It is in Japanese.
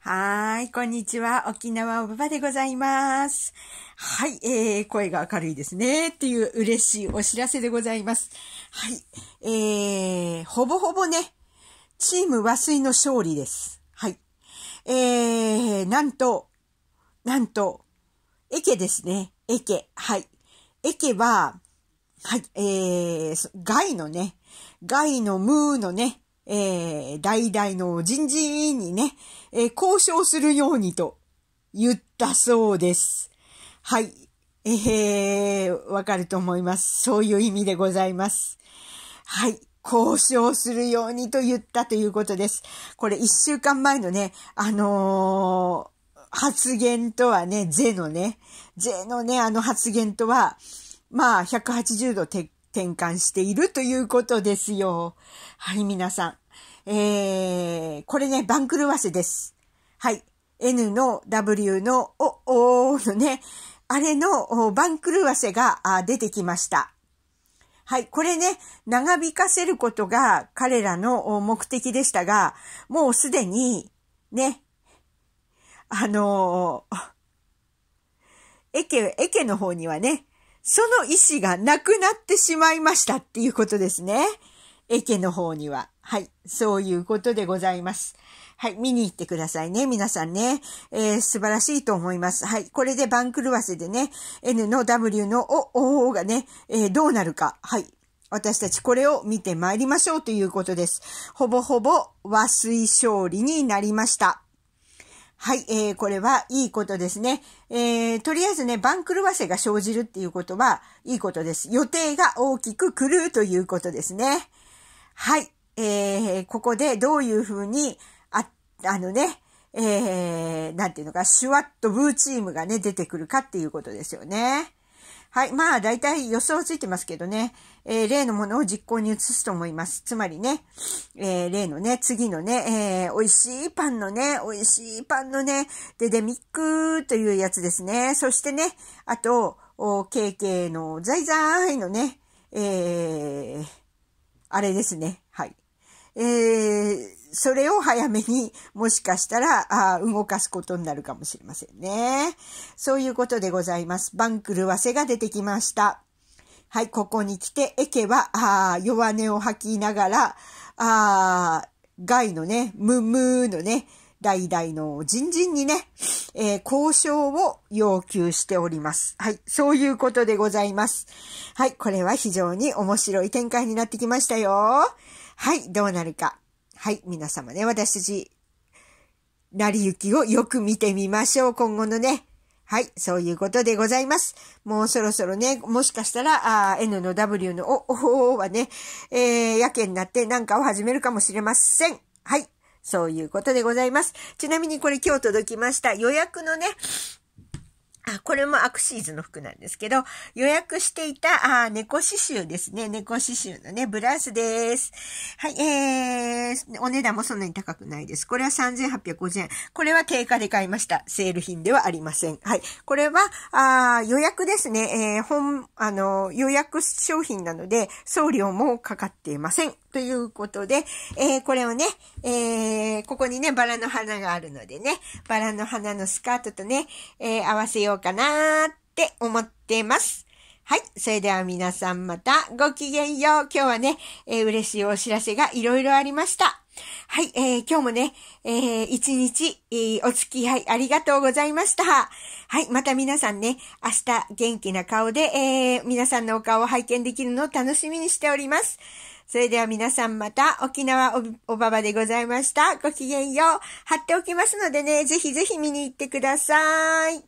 はい、こんにちは。沖縄おばばでございます。はい、えー、声が明るいですね。っていう嬉しいお知らせでございます。はい、えー、ほぼほぼね、チーム和水の勝利です。はい。えー、なんと、なんと、エケですね。エケ。はい。エケは、はい、えー、ガイのね、ガイのムーのね、えー、代々の人事委員にね、えー、交渉するようにと言ったそうです。はい。えー、わかると思います。そういう意味でございます。はい。交渉するようにと言ったということです。これ一週間前のね、あのー、発言とはね、税のね、税のね、あの発言とは、まあ、180度撤転換しているということですよ。はい、皆さん。えー、これね、番狂わせです。はい。N の W のお、おのね、あれの番狂わせが出てきました。はい。これね、長引かせることが彼らの目的でしたが、もうすでに、ね、あのー、エケ、エケの方にはね、その意思がなくなってしまいましたっていうことですね。エケの方には。はい。そういうことでございます。はい。見に行ってくださいね。皆さんね。えー、素晴らしいと思います。はい。これで番狂わせでね、N の W の O, o がね、えー、どうなるか。はい。私たちこれを見てまいりましょうということです。ほぼほぼ和水勝利になりました。はい、えー、これはいいことですね。えー、とりあえずね、番狂わせが生じるっていうことはいいことです。予定が大きく狂うということですね。はい、えー、ここでどういうふうに、あ、あのね、えー、なんていうのか、シュワッとブーチームがね、出てくるかっていうことですよね。はい。まあ、大体予想ついてますけどね、えー、例のものを実行に移すと思います。つまりね、えー、例のね、次のね、えー、美味しいパンのね、美味しいパンのね、デデミックというやつですね。そしてね、あと、KK のザイザーイのね、えー、あれですね。はい。えー、それを早めにもしかしたらあ動かすことになるかもしれませんね。そういうことでございます。番狂わせが出てきました。はい、ここに来て、エケは、あ弱音を吐きながら、あ害のね、ムムのね、代々の人人にね、えー、交渉を要求しております。はい。そういうことでございます。はい。これは非常に面白い展開になってきましたよ。はい。どうなるか。はい、皆様ね、私たち、なりゆきをよく見てみましょう、今後のね。はい、そういうことでございます。もうそろそろね、もしかしたら、あ N の W のお、お、おはね、えー、やけになってなんかを始めるかもしれません。はい、そういうことでございます。ちなみにこれ今日届きました。予約のね、あ、これもアクシーズの服なんですけど、予約していた、あ、猫刺繍ですね。猫刺繍のね、ブラウスです。はい、えー、お値段もそんなに高くないです。これは3850円。これは定価で買いました。セール品ではありません。はい。これは、あ予約ですね。えー、本、あの、予約商品なので、送料もかかっていません。ということで、えー、これをね、えー、ここにね、バラの花があるのでね、バラの花のスカートとね、えー、合わせようかなって思ってます。はい。それでは皆さんまたごきげんよう。今日はね、えー、嬉しいお知らせがいろいろありました。はい。えー、今日もね、えー、一日、えー、お付き合いありがとうございました。はい。また皆さんね、明日元気な顔で、えー、皆さんのお顔を拝見できるのを楽しみにしております。それでは皆さんまた沖縄おばばでございました。ごきげんよう。貼っておきますのでね、ぜひぜひ見に行ってください。